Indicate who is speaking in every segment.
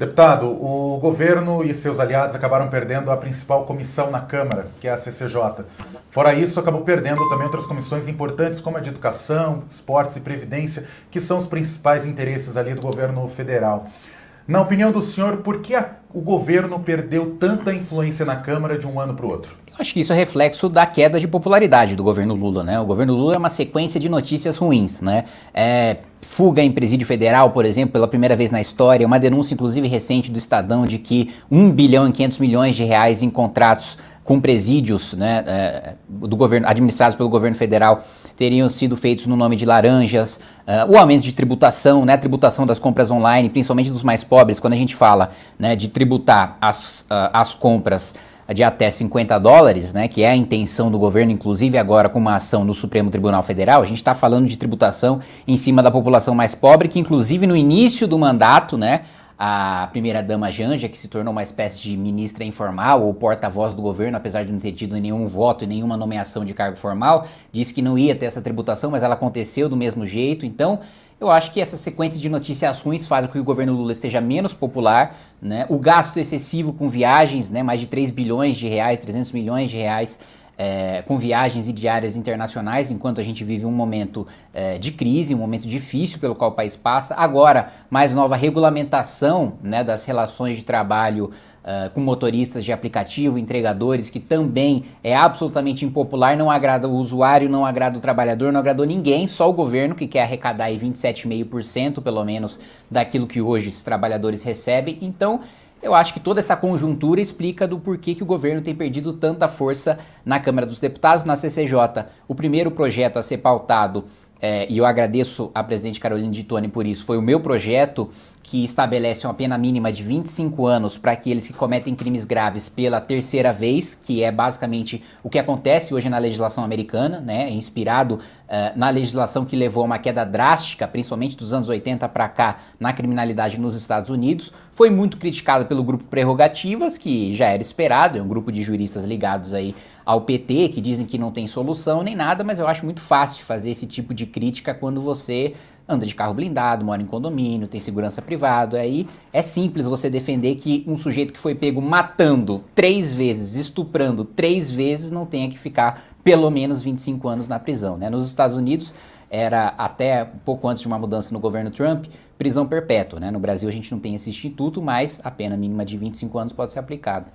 Speaker 1: Deputado, o governo e seus aliados acabaram perdendo a principal comissão na Câmara, que é a CCJ. Fora isso, acabou perdendo também outras comissões importantes, como a de Educação, Esportes e Previdência, que são os principais interesses ali do governo federal. Na opinião do senhor, por que a, o governo perdeu tanta influência na Câmara de um ano para o outro? acho que isso é reflexo da queda de popularidade do governo Lula, né? O governo Lula é uma sequência de notícias ruins, né? É, fuga em presídio federal, por exemplo, pela primeira vez na história, uma denúncia inclusive recente do Estadão de que 1 bilhão e 500 milhões de reais em contratos com presídios né, eh, do governo, administrados pelo governo federal teriam sido feitos no nome de laranjas, uh, o aumento de tributação, né, tributação das compras online, principalmente dos mais pobres, quando a gente fala né, de tributar as, uh, as compras é de até 50 dólares, né, que é a intenção do governo, inclusive agora com uma ação no Supremo Tribunal Federal, a gente está falando de tributação em cima da população mais pobre, que inclusive no início do mandato, né, a primeira-dama Janja, que se tornou uma espécie de ministra informal ou porta-voz do governo, apesar de não ter tido nenhum voto e nenhuma nomeação de cargo formal, disse que não ia ter essa tributação, mas ela aconteceu do mesmo jeito, então eu acho que essa sequência de notícias ruins faz com que o governo Lula esteja menos popular, né? O gasto excessivo com viagens, né? Mais de 3 bilhões de reais, 300 milhões de reais é, com viagens e diárias internacionais, enquanto a gente vive um momento é, de crise, um momento difícil pelo qual o país passa. Agora, mais nova regulamentação né, das relações de trabalho Uh, com motoristas de aplicativo, entregadores, que também é absolutamente impopular, não agrada o usuário, não agrada o trabalhador, não agradou ninguém, só o governo que quer arrecadar aí 27,5% pelo menos daquilo que hoje os trabalhadores recebem. Então, eu acho que toda essa conjuntura explica do porquê que o governo tem perdido tanta força na Câmara dos Deputados, na CCJ. O primeiro projeto a ser pautado é, e eu agradeço a presidente Carolina de Tone por isso, foi o meu projeto que estabelece uma pena mínima de 25 anos para aqueles que cometem crimes graves pela terceira vez, que é basicamente o que acontece hoje na legislação americana, né? É inspirado uh, na legislação que levou a uma queda drástica, principalmente dos anos 80 para cá, na criminalidade nos Estados Unidos. Foi muito criticado pelo grupo Prerrogativas, que já era esperado, é um grupo de juristas ligados aí ao PT, que dizem que não tem solução nem nada, mas eu acho muito fácil fazer esse tipo de crítica quando você anda de carro blindado, mora em condomínio, tem segurança privada. Aí é simples você defender que um sujeito que foi pego matando três vezes, estuprando três vezes, não tenha que ficar pelo menos 25 anos na prisão. Né? Nos Estados Unidos, era até pouco antes de uma mudança no governo Trump, prisão perpétua. Né? No Brasil a gente não tem esse instituto, mas a pena mínima de 25 anos pode ser aplicada.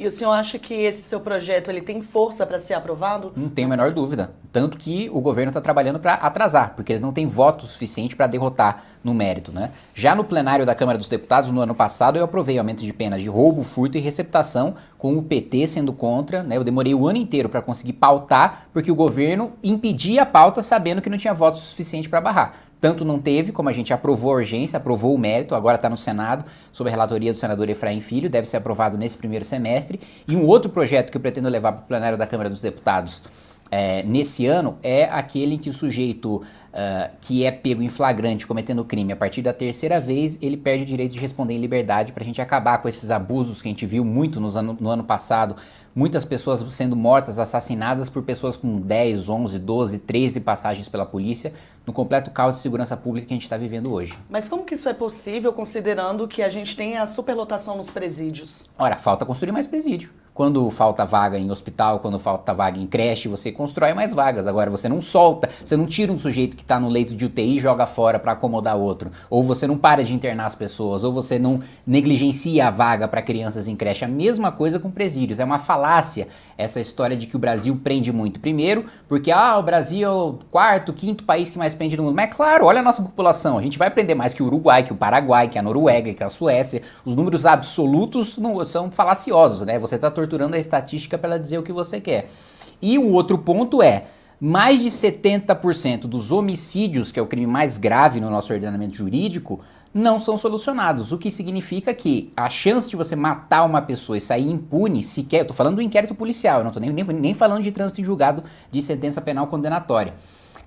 Speaker 2: E o senhor acha que esse seu projeto ele tem força para ser aprovado?
Speaker 1: Não tenho a menor dúvida. Tanto que o governo está trabalhando para atrasar, porque eles não têm voto suficiente para derrotar no mérito. Né? Já no plenário da Câmara dos Deputados, no ano passado, eu aprovei aumento de penas de roubo, furto e receptação, com o PT sendo contra. Né? Eu demorei o ano inteiro para conseguir pautar, porque o governo impedia a pauta sabendo que não tinha voto suficiente para barrar. Tanto não teve, como a gente aprovou a urgência, aprovou o mérito, agora está no Senado, sob a relatoria do senador Efraim Filho, deve ser aprovado nesse primeiro semestre. E um outro projeto que eu pretendo levar para o plenário da Câmara dos Deputados é, nesse ano é aquele em que o sujeito uh, que é pego em flagrante cometendo crime a partir da terceira vez, ele perde o direito de responder em liberdade para a gente acabar com esses abusos que a gente viu muito nos ano, no ano passado. Muitas pessoas sendo mortas, assassinadas por pessoas com 10, 11, 12, 13 passagens pela polícia, no completo caos de segurança pública que a gente está vivendo hoje.
Speaker 2: Mas como que isso é possível, considerando que a gente tem a superlotação nos presídios?
Speaker 1: Ora, falta construir mais presídio. Quando falta vaga em hospital, quando falta vaga em creche, você constrói mais vagas. Agora, você não solta, você não tira um sujeito que está no leito de UTI e joga fora para acomodar outro. Ou você não para de internar as pessoas, ou você não negligencia a vaga para crianças em creche. A mesma coisa com presídios. É uma falácia essa história de que o Brasil prende muito. Primeiro, porque ah, o Brasil é o quarto, quinto país que mais prende no mundo. Mas é claro, olha a nossa população. A gente vai prender mais que o Uruguai, que o Paraguai, que a Noruega, que a Suécia. Os números absolutos não, são falaciosos, né? Você está torturando a estatística para ela dizer o que você quer. E o outro ponto é, mais de 70% dos homicídios, que é o crime mais grave no nosso ordenamento jurídico, não são solucionados, o que significa que a chance de você matar uma pessoa e sair impune, sequer, eu tô falando do inquérito policial, eu não estou nem, nem, nem, falando de trânsito em julgado de sentença penal condenatória,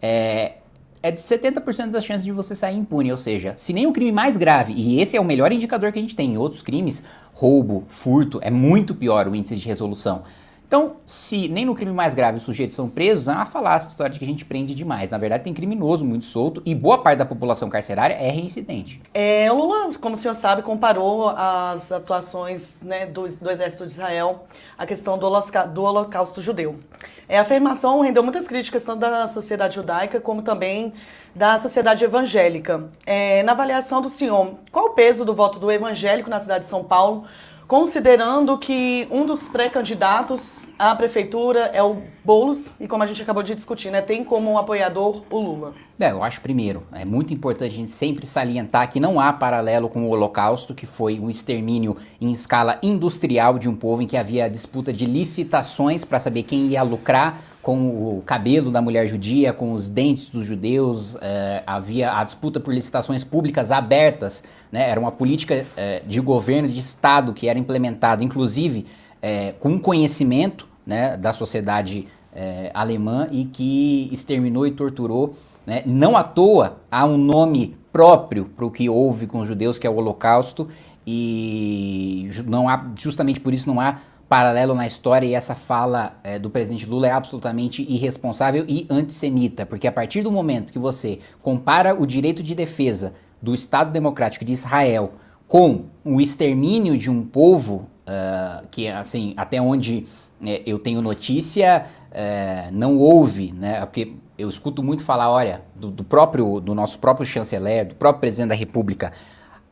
Speaker 1: é, é de 70% das chances de você sair impune, ou seja, se nem o crime mais grave, e esse é o melhor indicador que a gente tem em outros crimes, roubo, furto, é muito pior o índice de resolução. Então, se nem no crime mais grave os sujeitos são presos, é uma falácia história de que a gente prende demais. Na verdade, tem criminoso muito solto e boa parte da população carcerária é reincidente.
Speaker 2: É, Lula, como o senhor sabe, comparou as atuações né, do, do, Exército de Israel à questão do, holosca, do Holocausto Judeu. É, a afirmação rendeu muitas críticas tanto da sociedade judaica como também da sociedade evangélica. É, na avaliação do senhor, qual o peso do voto do evangélico na cidade de São Paulo considerando que um dos pré-candidatos à prefeitura é o Boulos, e como a gente acabou de discutir, né, tem como um apoiador o Lula?
Speaker 1: Bem, é, eu acho primeiro, é muito importante a gente sempre salientar que não há paralelo com o Holocausto, que foi um extermínio em escala industrial de um povo em que havia disputa de licitações para saber quem ia lucrar com o cabelo da mulher judia, com os dentes dos judeus, é, havia a disputa por licitações públicas abertas, né? era uma política é, de governo de Estado que era implementada, inclusive é, com conhecimento né, da sociedade é, alemã e que exterminou e torturou. Né? Não à toa há um nome próprio para o que houve com os judeus, que é o Holocausto, e não há, justamente por isso não há paralelo na história e essa fala é, do presidente Lula é absolutamente irresponsável e antissemita, porque a partir do momento que você compara o direito de defesa do Estado Democrático de Israel com o extermínio de um povo, uh, que assim, até onde é, eu tenho notícia, é, não houve, né? Porque eu escuto muito falar, olha, do, do próprio, do nosso próprio chanceler, do próprio presidente da República,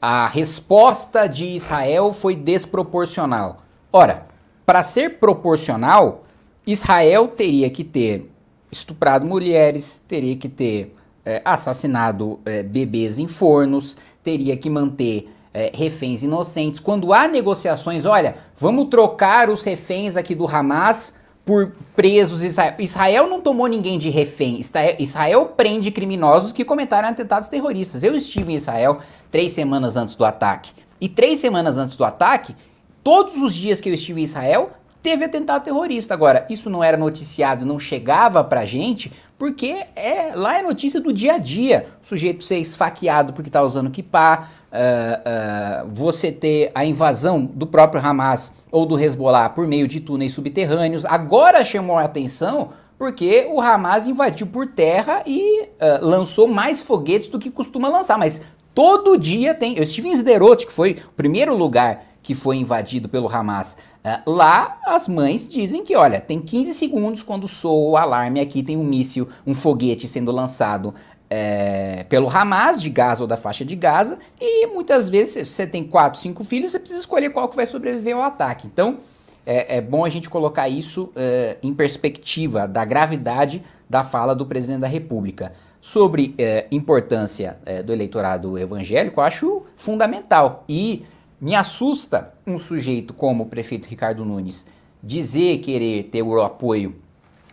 Speaker 1: a resposta de Israel foi desproporcional. Ora, para ser proporcional, Israel teria que ter estuprado mulheres, teria que ter é, assassinado é, bebês em fornos, teria que manter é, reféns inocentes. Quando há negociações, olha, vamos trocar os reféns aqui do Hamas por presos Israel. Israel não tomou ninguém de refém. Israel prende criminosos que cometeram atentados terroristas. Eu estive em Israel três semanas antes do ataque. E três semanas antes do ataque, todos os dias que eu estive em Israel, teve atentado terrorista. Agora, isso não era noticiado, não chegava pra gente, porque é lá é notícia do dia a dia. O sujeito ser esfaqueado porque tá usando kipá, uh, ah, uh, ah, você ter a invasão do próprio Hamas ou do Hezbollah por meio de túneis subterrâneos. Agora chamou a atenção porque o Hamas invadiu por terra e uh, lançou mais foguetes do que costuma lançar, mas todo dia tem. Eu estive em Sderot, que foi o primeiro lugar que foi invadido pelo Hamas. Uh, lá, as mães dizem que, olha, tem 15 segundos quando soa o alarme, aqui tem um míssil, um foguete sendo lançado é, pelo Hamas de Gaza ou da faixa de Gaza, e muitas vezes, você tem 4, 5 filhos, você precisa escolher qual que vai sobreviver ao ataque. Então, é, é bom a gente colocar isso é, em perspectiva da gravidade da fala do presidente da República sobre importância do eleitorado evangélico, eu acho fundamental. E me assusta um sujeito como o prefeito Ricardo Nunes dizer querer ter o apoio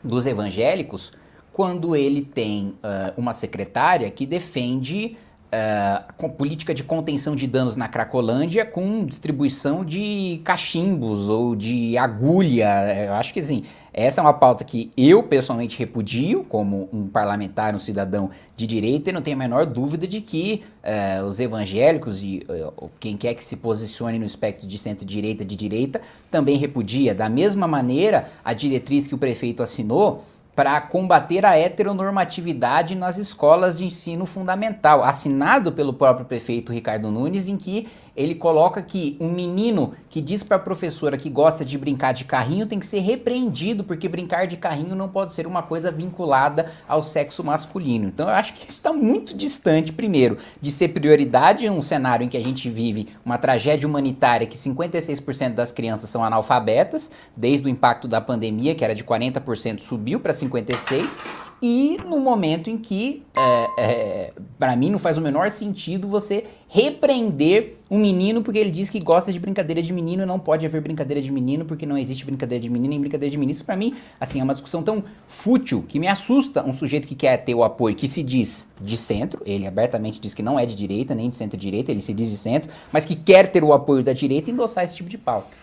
Speaker 1: dos evangélicos quando ele tem uh, uma secretária que defende eh, com política de contenção de danos na Cracolândia com distribuição de cachimbos ou de agulha. Eh, eu acho que sim. Essa é uma pauta que eu pessoalmente repudio, como um parlamentar, um cidadão de direita, e não tenho a menor dúvida de que uh, os evangélicos e uh, quem quer que se posicione no espectro de centro-direita, de direita, também repudia. Da mesma maneira, a diretriz que o prefeito assinou para combater a heteronormatividade nas escolas de ensino fundamental, assinado pelo próprio prefeito Ricardo Nunes, em que ele coloca que um menino que diz para a professora que gosta de brincar de carrinho tem que ser repreendido, porque brincar de carrinho não pode ser uma coisa vinculada ao sexo masculino. Então eu acho que isso está muito distante, primeiro, de ser prioridade em um cenário em que a gente vive uma tragédia humanitária que 56% das crianças são analfabetas, desde o impacto da pandemia, que era de 40%, subiu para 56%, e no momento em que, é, é, para mim, não faz o menor sentido você repreender um menino porque ele diz que gosta de brincadeira de menino, não pode haver brincadeira de menino porque não existe brincadeira de menino e brincadeira de menino. Isso, para mim, assim, é uma discussão tão fútil que me assusta um sujeito que quer ter o apoio, que se diz de centro, ele abertamente diz que não é de direita, nem de centro-direita, ele se diz de centro, mas que quer ter o apoio da direita e endossar esse tipo de pauta.